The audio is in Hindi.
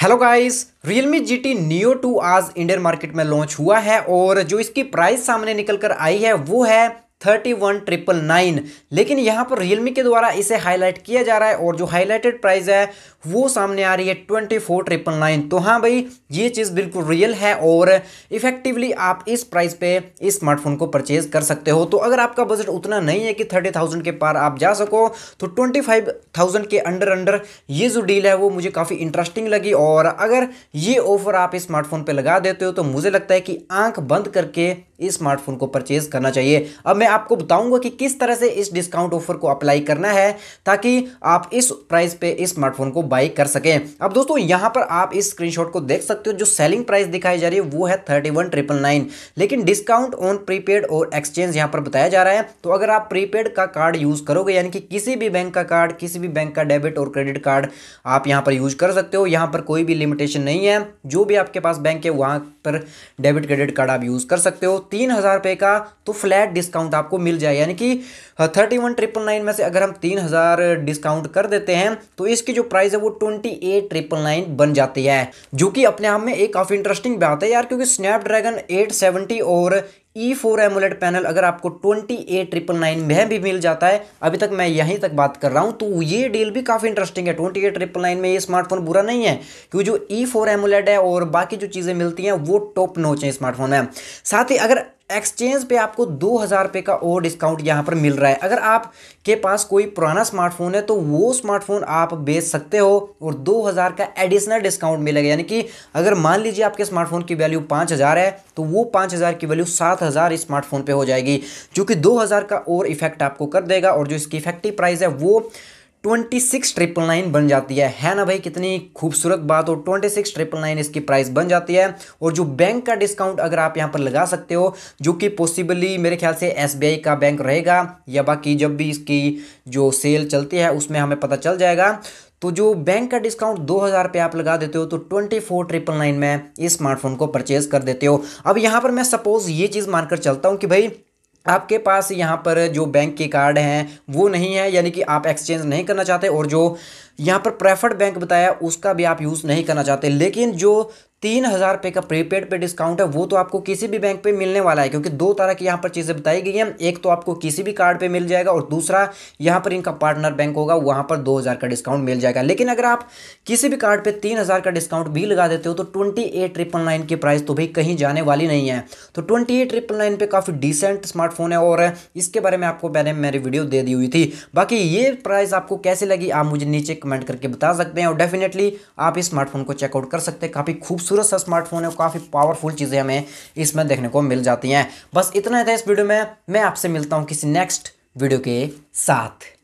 hello guys G T Neo two आज इंडियन मार्केट में लॉन्च हुआ है और जो इसकी प्राइस सामने निकल कर आई है वो है थर्टी वन ट्रिपल नाइन लेकिन यहाँ पर रियलमी के द्वारा इसे हाईलाइट किया जा रहा है और जो हाईलाइटेड प्राइस है वो सामने आ रही है ट्वेंटी फोर ट्रिपल नाइन तो हाँ भाई ये चीज़ बिल्कुल रियल है और इफेक्टिवली आप इस प्राइस पे इस स्मार्टफोन को परचेज कर सकते हो तो अगर आपका बजट उतना नहीं है कि थर्टी थाउजेंड के पार आप जा सको तो ट्वेंटी फाइव थाउजेंड के अंडर अंडर ये जो डील है वो मुझे काफ़ी इंटरेस्टिंग लगी और अगर ये ऑफर आप इस स्मार्टफोन पर लगा देते हो तो मुझे लगता है कि आँख बंद करके इस स्मार्टफोन को परचेज करना चाहिए अब मैं आपको बताऊंगा कि किस तरह से इस डिस्काउंट ऑफर को अप्लाई करना है ताकि आप इस प्राइस पे इस स्मार्टफोन को बाई कर सकें अब दोस्तों यहाँ पर आप इस स्क्रीनशॉट को देख सकते हो जो सेलिंग प्राइस दिखाई जा रही है वो है थर्टी वन ट्रिपल नाइन लेकिन डिस्काउंट ऑन प्रीपेड और एक्सचेंज यहाँ पर बताया जा रहा है तो अगर आप प्रीपेड का कार्ड यूज़ करोगे यानी कि किसी भी बैंक का कार्ड किसी भी बैंक का डेबिट और क्रेडिट कार्ड आप यहाँ पर यूज कर सकते हो यहाँ पर कोई भी लिमिटेशन नहीं है जो भी आपके पास बैंक है वहाँ पर डेबिट क्रेडिट कार्ड आप यूज़ कर सकते हो तीन हज़ार रुपये का तो फ्लैट डिस्काउंट आपको मिल जाए यानी कि हाँ, थर्टी वन ट्रिपल नाइन में से अगर हम तीन हज़ार डिस्काउंट कर देते हैं तो इसकी जो प्राइस है वो ट्वेंटी एट ट्रिपल नाइन बन जाती है जो कि अपने आप में एक काफ़ी इंटरेस्टिंग बात है यार क्योंकि स्नैपड्रैगन एट सेवेंटी और ई फोर एमोलेट पैनल अगर आपको ट्वेंटी एट ट्रिपल नाइन में भी मिल जाता है अभी तक मैं यहीं तक बात कर रहा हूं तो ये डील भी काफ़ी इंटरेस्टिंग है ट्वेंटी एट ट्रिपल नाइन में ये स्मार्टफोन बुरा नहीं है क्योंकि जो ई फोर एमोलेट है और बाकी जो चीज़ें मिलती हैं वो टॉप नोच है स्मार्टफोन में साथ ही अगर एक्सचेंज पे आपको दो हज़ार रुपये का और डिस्काउंट यहाँ पर मिल रहा है अगर आपके पास कोई पुराना स्मार्टफोन है तो वो स्मार्टफोन आप बेच सकते हो और दो हज़ार का एडिशनल डिस्काउंट मिलेगा यानी कि अगर मान लीजिए आपके स्मार्टफोन की वैल्यू पाँच हज़ार है तो वो पाँच हज़ार की वैल्यू सात हज़ार स्मार्टफोन पर हो जाएगी जो कि दो हज़ार का और इफेक्ट आपको कर देगा और जो इसकी इफेक्टिव प्राइस है वो ट्वेंटी सिक्स ट्रिपल नाइन बन जाती है है ना भाई कितनी खूबसूरत बात हो ट्वेंटी सिक्स ट्रिपल नाइन इसकी प्राइस बन जाती है और जो बैंक का डिस्काउंट अगर आप यहाँ पर लगा सकते हो जो कि पॉसिबली मेरे ख्याल से एसबीआई का बैंक रहेगा या बाकी जब भी इसकी जो सेल चलती है उसमें हमें पता चल जाएगा तो जो बैंक का डिस्काउंट दो हज़ार रुपये आप लगा देते हो तो ट्वेंटी फोर ट्रिपल नाइन में इस स्मार्टफोन को परचेज़ कर देते हो अब यहाँ पर मैं सपोज़ ये चीज़ मानकर चलता हूँ कि भाई आपके पास यहाँ पर जो बैंक के कार्ड हैं वो नहीं है यानी कि आप एक्सचेंज नहीं करना चाहते और जो यहाँ पर प्रेफर्ड बैंक बताया उसका भी आप यूज़ नहीं करना चाहते लेकिन जो तीन हज़ार रुपये का प्रीपेड पे डिस्काउंट है वो तो आपको किसी भी बैंक पे मिलने वाला है क्योंकि दो तरह की यहाँ पर चीज़ें बताई गई हैं एक तो आपको किसी भी कार्ड पे मिल जाएगा और दूसरा यहाँ पर इनका पार्टनर बैंक होगा वहाँ पर दो हज़ार का डिस्काउंट मिल जाएगा लेकिन अगर आप किसी भी कार्ड पर तीन हज़ार का डिस्काउंट भी लगा देते हो तो ट्वेंटी एट ट्रिपल नाइन की प्राइस तो भाई कहीं जाने वाली नहीं है तो ट्वेंटी एट ट्रिपल नाइन पर काफ़ी डिसेंट स्मार्टफोन है और इसके बारे में आपको पहले मेरी वीडियो दे दी हुई थी बाकी ये प्राइस आपको कैसे लगी आप मुझे नीचे कमेंट करके बता सकते हैं और डेफिनेटली आप इस स्मार्टफोन को चेकआउट कर सकते हैं काफ़ी खूब खूबसूरत सा स्मार्टफोन है काफ़ी पावरफुल चीज़ें हमें इसमें देखने को मिल जाती हैं बस इतना ही था इस वीडियो में मैं आपसे मिलता हूँ किसी नेक्स्ट वीडियो के साथ